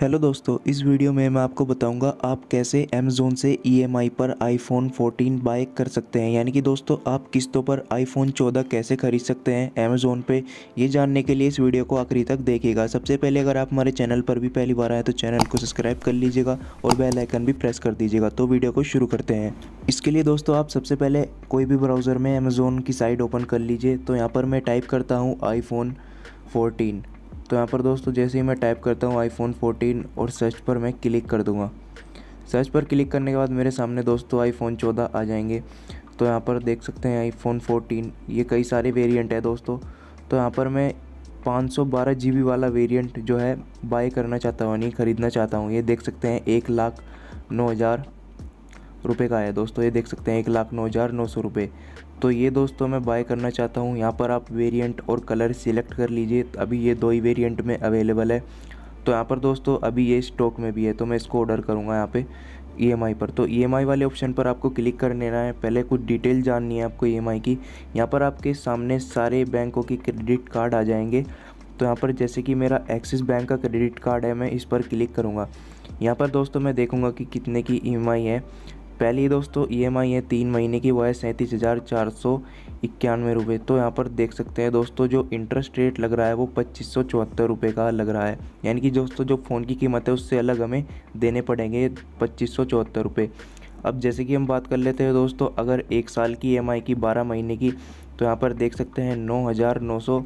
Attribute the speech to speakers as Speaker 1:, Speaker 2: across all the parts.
Speaker 1: hello दोस्तों इस video में मैं आपको बताऊंगा आप कैसे अमेज़ोन से ईएमआई e पर आईफोन 14 बाय कर सकते हैं यानी कि दोस्तों आप किस्तों पर आईफोन 14 कैसे खरीद सकते हैं अमेज़ोन पे ये जानने के लिए इस वीडियो को आखिरी तक देखिएगा सबसे पहले अगर आप हमारे चैनल पर भी पहली बार आए तो चैनल को सब्सक्राइब कर लीजिएगा और बेलाइकन भी प्रेस कर दीजिएगा तो वीडियो को शुरू करते हैं इसके लिए दोस्तों आप सबसे पहले कोई भी ब्राउज़र में अमेज़ोन की साइट ओपन कर लीजिए तो यहाँ पर मैं टाइप करता हूँ आई फोन तो यहाँ पर दोस्तों जैसे ही मैं टाइप करता हूँ आईफोन 14 और सर्च पर मैं क्लिक कर दूँगा सर्च पर क्लिक करने के बाद मेरे सामने दोस्तों आईफोन 14 आ जाएंगे तो यहाँ पर देख सकते हैं आईफोन 14 ये कई सारे वेरिएंट है दोस्तों तो यहाँ पर मैं जी बी वाला वेरियंट जो है बाय करना चाहता हूँ यानी ख़रीदना चाहता हूँ ये देख सकते हैं एक लाख नौ हज़ार रुपये का है दोस्तों ये देख सकते हैं एक लाख नौ हज़ार नौ सौ रुपये तो ये दोस्तों मैं बाय करना चाहता हूँ यहाँ पर आप वेरिएंट और कलर सिलेक्ट कर लीजिए तो अभी ये दो ही वेरिएंट में अवेलेबल है तो यहाँ पर दोस्तों अभी ये स्टॉक में भी है तो मैं इसको ऑर्डर करूँगा यहाँ पे ई e पर तो ई e वाले ऑप्शन पर आपको क्लिक कर लेना है पहले कुछ डिटेल जाननी है आपको ई e की यहाँ पर आपके सामने सारे बैंकों के क्रेडिट कार्ड आ जाएंगे तो यहाँ पर जैसे कि मेरा एक्सिस बैंक का क्रेडिट कार्ड है मैं इस पर क्लिक करूँगा यहाँ पर दोस्तों मैं देखूँगा कि कितने की ई है पहली दोस्तों ई एम आई है तीन महीने की वो है सैंतीस हज़ार चार सौ इक्यानवे रुपये तो यहाँ पर देख सकते हैं दोस्तों जो इंटरेस्ट रेट लग रहा है वो पच्चीस सौ चौहत्तर रुपये का लग रहा है यानी कि दोस्तों जो फ़ोन की कीमत है उससे अलग हमें देने पड़ेंगे पच्चीस सौ चौहत्तर रुपये अब जैसे कि हम बात कर लेते हैं दोस्तों अगर एक साल की ई e की बारह महीने की तो यहाँ पर देख सकते हैं नौ हज़ार नौ सौ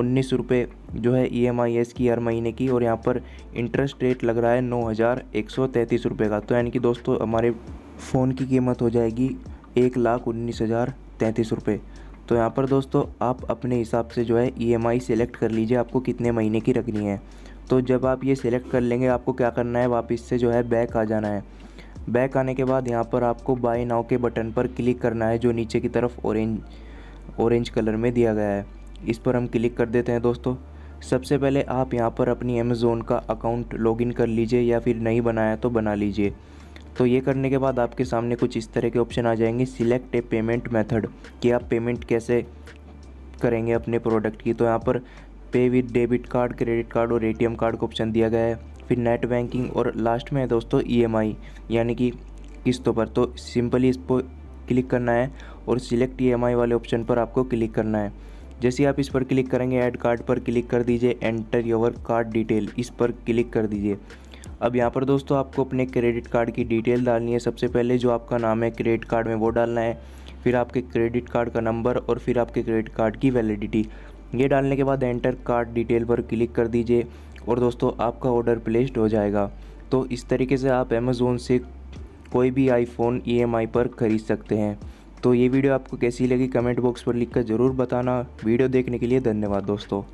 Speaker 1: उन्नीस रुपये जो है ई एम आई एस की हर महीने की और यहाँ पर इंटरेस्ट रेट लग रहा है नौ हज़ार एक सौ तैंतीस रुपये का तो यानी कि दोस्तों हमारे फ़ोन की कीमत हो जाएगी एक लाख उन्नीस हज़ार तैंतीस रुपये तो यहाँ पर दोस्तों आप अपने हिसाब से जो है ई e सेलेक्ट कर लीजिए आपको कितने महीने की रखनी है तो जब आप ये सिलेक्ट कर लेंगे आपको क्या करना है वापस से जो है बैक आ जाना है बैक आने के बाद यहाँ पर आपको बाय नाव के बटन पर क्लिक करना है जो नीचे की तरफ ऑरेंज ऑरेंज कलर में दिया गया है इस पर हम क्लिक कर देते हैं दोस्तों सबसे पहले आप यहाँ पर अपनी अमेज़ोन का अकाउंट लॉगिन कर लीजिए या फिर नहीं बनाया तो बना लीजिए तो ये करने के बाद आपके सामने कुछ इस तरह के ऑप्शन आ जाएंगे सिलेक्ट ए पेमेंट मेथड कि आप पेमेंट कैसे करेंगे अपने प्रोडक्ट की तो यहाँ पर pay with debit card credit card और ए कार्ड का ऑप्शन दिया गया है फिर नेट बैंकिंग और लास्ट में है दोस्तों आई e यानी कि किस्तों पर तो सिंपली इस पर क्लिक करना है और सिलेक्ट आई e वाले ऑप्शन पर आपको क्लिक करना है जैसे आप इस पर क्लिक करेंगे ऐड कार्ड पर क्लिक कर दीजिए एंटर योवर कार्ड डिटेल इस पर क्लिक कर दीजिए अब यहाँ पर दोस्तों आपको अपने क्रेडिट कार्ड की डिटेल डालनी है सबसे पहले जो आपका नाम है क्रेडिट कार्ड में वो डालना है फिर आपके क्रेडिट कार्ड का नंबर और फिर आपके क्रेडिट कार्ड की वैलिडिटी ये डालने के बाद एंटर कार्ड डिटेल पर क्लिक कर दीजिए और दोस्तों आपका ऑर्डर प्लेस्ड हो जाएगा तो इस तरीके से आप अमेज़ोन से कोई भी आईफोन ईएमआई e पर ख़रीद सकते हैं तो ये वीडियो आपको कैसी लगी कमेंट बॉक्स पर लिखकर ज़रूर बताना वीडियो देखने के लिए धन्यवाद दोस्तों